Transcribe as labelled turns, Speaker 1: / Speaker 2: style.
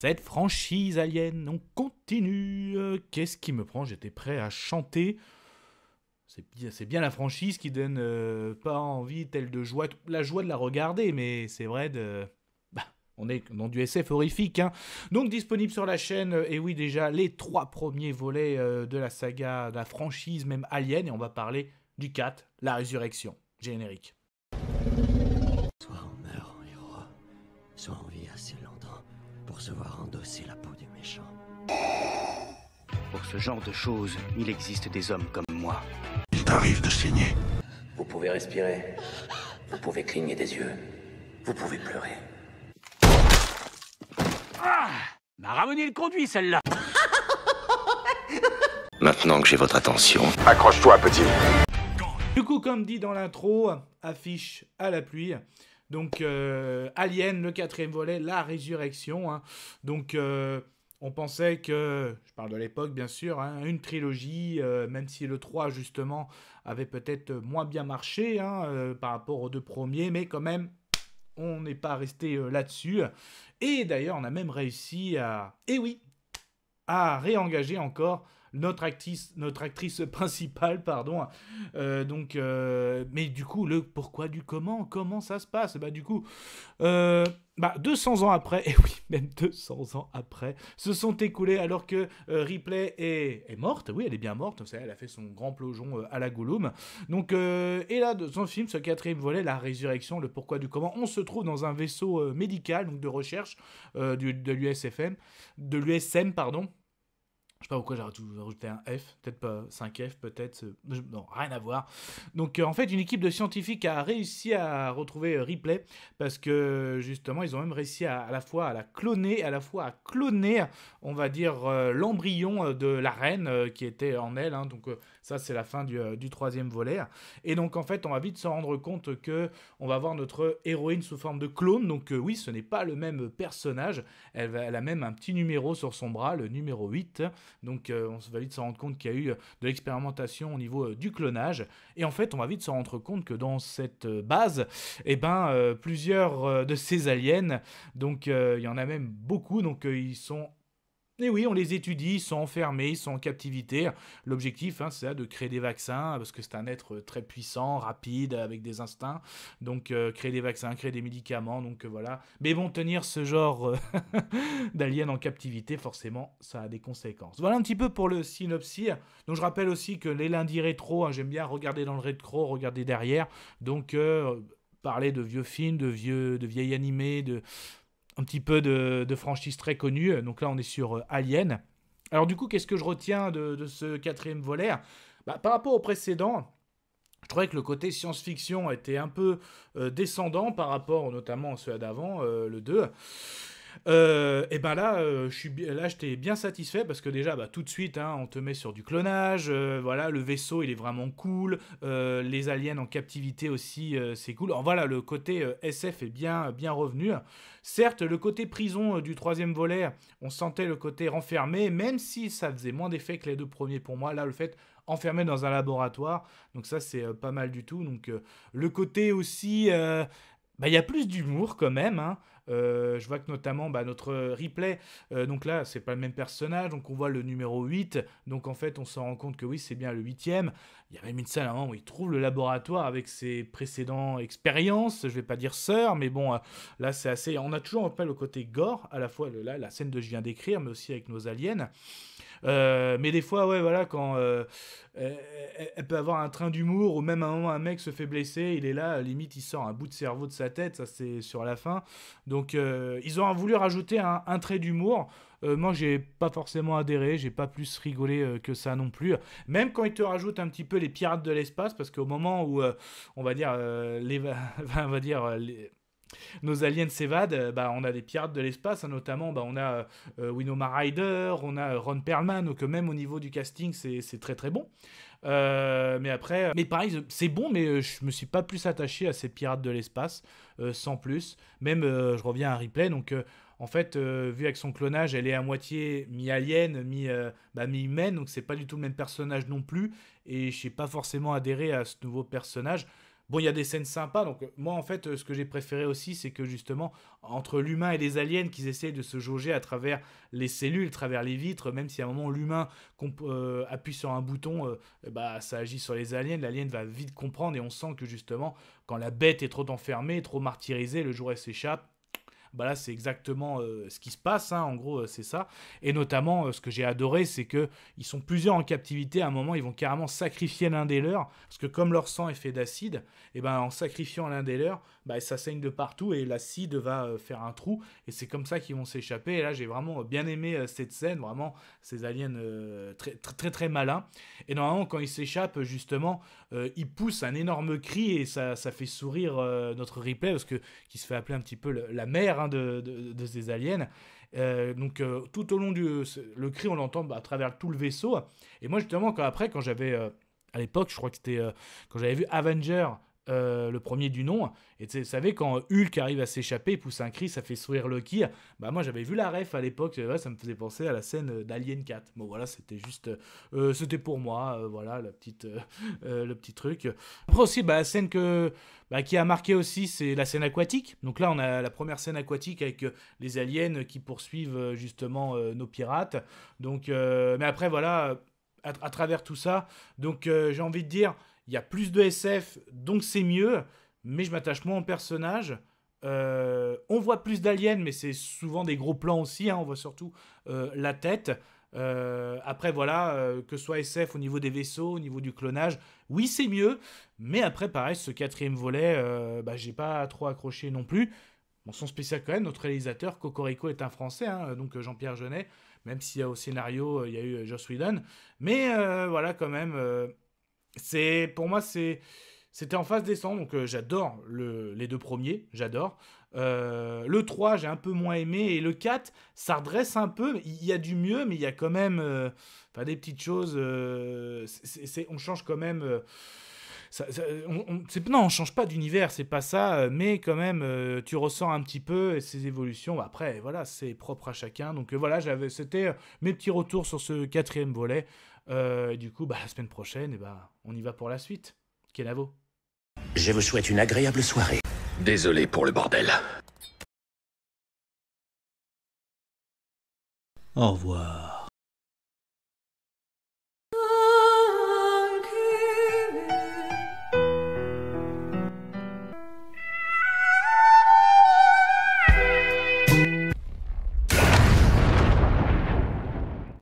Speaker 1: Cette franchise alien, on continue. Euh, qu'est-ce qui me prend J'étais prêt à chanter. C'est bien la franchise qui donne euh, pas envie telle de joie, la joie de la regarder, mais c'est vrai de... Bah, on est dans du SF horrifique. Hein. Donc disponible sur la chaîne, euh, et oui déjà, les trois premiers volets de la saga, de la franchise même Alien, et on va parler du 4, la résurrection. Générique. Soit soit se voir endosser la peau du méchant. Pour ce genre de choses, il existe des hommes comme moi. Il t'arrive de saigner. Vous pouvez respirer. Vous pouvez cligner des yeux. Vous pouvez pleurer. Ah M'a ramené le conduit, celle-là Maintenant que j'ai votre attention... Accroche-toi, petit Du coup, comme dit dans l'intro, affiche à la pluie. Donc, euh, Alien, le quatrième volet, la résurrection. Hein. Donc, euh, on pensait que, je parle de l'époque bien sûr, hein, une trilogie, euh, même si le 3 justement avait peut-être moins bien marché hein, par rapport aux deux premiers, mais quand même, on n'est pas resté là-dessus. Et d'ailleurs, on a même réussi à, et eh oui, à réengager encore notre actrice, notre actrice principale, pardon. Euh, donc, euh, mais du coup, le pourquoi du comment, comment ça se passe Bah du coup, 200 euh, bah, ans après, et eh oui, même 200 ans après, se sont écoulés alors que Ripley est, morte. Oui, elle est bien morte. elle a fait son grand plongeon à la Gouloum. Donc, et là, dans son film, ce quatrième volet, la résurrection, le pourquoi du comment, on se trouve dans un vaisseau médical, donc de recherche de l'USFM, de l'USM, pardon. Je sais pas pourquoi j'ai rajouté un F, peut-être pas 5F, peut-être. Euh, non, rien à voir. Donc euh, en fait, une équipe de scientifiques a réussi à retrouver euh, Ripley parce que justement, ils ont même réussi à, à, la fois à la cloner, à la fois à cloner, on va dire, l'embryon de la reine qui était en elle. Hein. donc ça, c'est la fin du, du, troisième volet. Et donc en fait, on va vite se rendre compte que on va voir notre héroïne sous forme de clone. Donc oui, ce n'est pas le même personnage. Elle, elle a même un petit numéro sur son bras, le numéro 8. Donc euh, on va vite se rendre compte qu'il y a eu euh, de l'expérimentation au niveau euh, du clonage. Et en fait, on va vite se rendre compte que dans cette base, eh ben, plusieurs de ces aliens, donc il y en a même beaucoup, donc ils sont et oui, on les étudie, ils sont enfermés, ils sont en captivité. L'objectif, hein, c'est de créer des vaccins, parce que c'est un être très puissant, rapide, avec des instincts. Donc, euh, créer des vaccins, créer des médicaments, donc euh, voilà. Mais bon, tenir ce genre euh, d'alien d'aliens en captivité, forcément, ça a des conséquences. Voilà un petit peu pour le synopsis. Donc, je rappelle aussi que les lundis rétro, hein, j'aime bien regarder dans le rétro, regarder derrière. Donc, parler de vieux films, de vieux, de vieilles animés, de un petit peu de, franchise très connue. Donc là, on est sur euh, Alien. Alors du coup, qu'est-ce que je retiens de, ce quatrième volet bah, Par rapport au précédent, je trouvais que le côté science-fiction était un peu euh, descendant par rapport notamment à ceux d'avant, euh, le 2. Euh, et ben là, euh, je suis là, j'étais bien satisfait parce que déjà, bah, tout de suite, hein, on te met sur du clonage. Euh, voilà, le vaisseau, il est vraiment cool. les aliens en captivité aussi, c'est cool. Alors, voilà, le côté SF est bien, bien revenu. Certes, le côté prison du troisième volet, on sentait le côté renfermé, même si ça faisait moins d'effet que les deux premiers pour moi. Là, le fait enfermé dans un laboratoire. Donc ça, c'est pas mal du tout. Donc le côté aussi bah, y a plus d'humour quand même. Hein. Euh, je vois que notamment bah, notre replay, euh, donc là, c'est pas le même personnage, donc on voit le numéro 8, donc en fait, on s'en rend compte que oui, c'est bien le huitième. Il y a même une salle où il trouve le laboratoire avec ses précédentes expériences, je vais pas dire sœur, mais bon, euh, là, c'est assez. On a toujours un peu le côté gore, à la fois la scène que je viens d'écrire, mais aussi avec nos aliens. Euh, mais des fois, ouais, voilà, quand euh, euh, elle peut avoir un train d'humour, ou même un moment, un mec se fait blesser, il est là, limite, il sort un bout de cerveau de sa tête, ça c'est sur la fin. Donc, ils ont voulu rajouter un, trait d'humour. moi, j'ai pas forcément adhéré, j'ai pas plus rigolé que ça non plus. Même quand ils te rajoutent un petit peu les pirates de l'espace, parce qu'au moment où, on va dire, les, on va dire, les nos aliens s'évadent, euh, bah, on a des pirates de l'espace, hein, notamment bah, on a euh, euh, Winoma Ryder, on a Ron Perlman, donc même au niveau du casting, c'est très très bon. mais après, mais pareil, c'est bon, mais je me suis pas plus attaché à ces pirates de l'espace, sans plus. Même, je reviens à un replay, donc en fait, vu avec son clonage, elle est à moitié mi-alien, bah, mi-humaine, donc bah, mi donc c'est pas du tout le même personnage non plus. Et je n'ai pas forcément adhéré à ce nouveau personnage. Bon, il y a des scènes sympas. Donc, euh, moi, en fait, euh, ce que j'ai préféré aussi, c'est que justement, entre l'humain et les aliens, qu'ils essayent de se jauger à travers les cellules, à travers les vitres, même si à un moment, l'humain euh, appuie sur un bouton, eh bah, ça agit sur les aliens. L'alien va vite comprendre et on sent que justement, quand la bête est trop enfermée, trop martyrisée, le jour elle s'échappe bah là c'est exactement euh, ce qui se passe, hein, en gros euh, c'est ça. Et notamment euh, ce que j'ai adoré c'est que sont plusieurs en captivité, à un moment ils vont carrément sacrifier l'un des leurs, parce que comme leur sang est fait d'acide, et eh ben, en sacrifiant l'un des leurs, bah, ça saigne de partout et l'acide va faire un trou, et c'est comme ça qu'ils vont s'échapper. Et là j'ai vraiment bien aimé cette scène, vraiment ces aliens très, très, très malins. Et normalement quand ils s'échappent justement, ils poussent un énorme cri et ça, fait sourire notre replay parce que qui se fait appeler un petit peu la mère de, ces aliens. Euh, donc euh, tout au long du le cri, on l'entend bah, à travers tout le vaisseau. Et moi justement, quand après, quand j'avais euh, à l'époque, je crois que c'était quand j'avais vu Avenger euh, le premier du nom. Et vous savez, quand Hulk arrive à s'échapper, pousse un cri, ça fait sourire Loki. Bah, moi, j'avais vu la ref à l'époque, euh, ça me faisait penser à la scène euh, d'Alien 4. Bon, voilà, c'était juste. c'était pour moi, voilà, la petite, le petit truc. Après aussi, bah, la scène que, bah, qui a marqué aussi, c'est la scène aquatique. Donc là, on a la première scène aquatique avec les aliens qui poursuivent justement nos pirates. Donc, mais après, voilà à, travers tout ça. Donc euh, j'ai envie de dire, il y a plus de SF, donc c'est mieux, mais je m'attache moins au personnage. Euh, on voit plus d'aliens, mais c'est souvent des gros plans aussi, hein. on voit surtout euh, la tête. après voilà, que soit SF au niveau des vaisseaux, au niveau du clonage, oui c'est mieux, mais après pareil, ce quatrième volet, bah, j'ai pas trop accroché non plus. Bon, son spécial quand même, notre réalisateur, Cocorico est un Français, hein. donc Jean-Pierre Jeunet, même s'il y a au scénario, euh, il y a eu euh, Joss Whedon. Mais euh, voilà, quand même, c'est pour moi, c'est. C'était en phase descente, donc j'adore les deux premiers, j'adore. le 3, j'ai un peu moins aimé, et le 4, ça redresse un peu. Il y a du mieux, mais il y a quand même des petites choses. on change quand même ça, on, non, on change pas d'univers, c'est pas ça, euh, mais quand même, euh, tu ressens un petit peu ces évolutions. Bah, après, voilà, c'est propre à chacun. Donc euh, voilà, j'avais, c'était mes petits retours sur ce quatrième volet. du coup, bah, la semaine prochaine, et bah, on y va pour la suite. Kenavo. Je vous souhaite une agréable soirée. Désolé pour le bordel. Au revoir.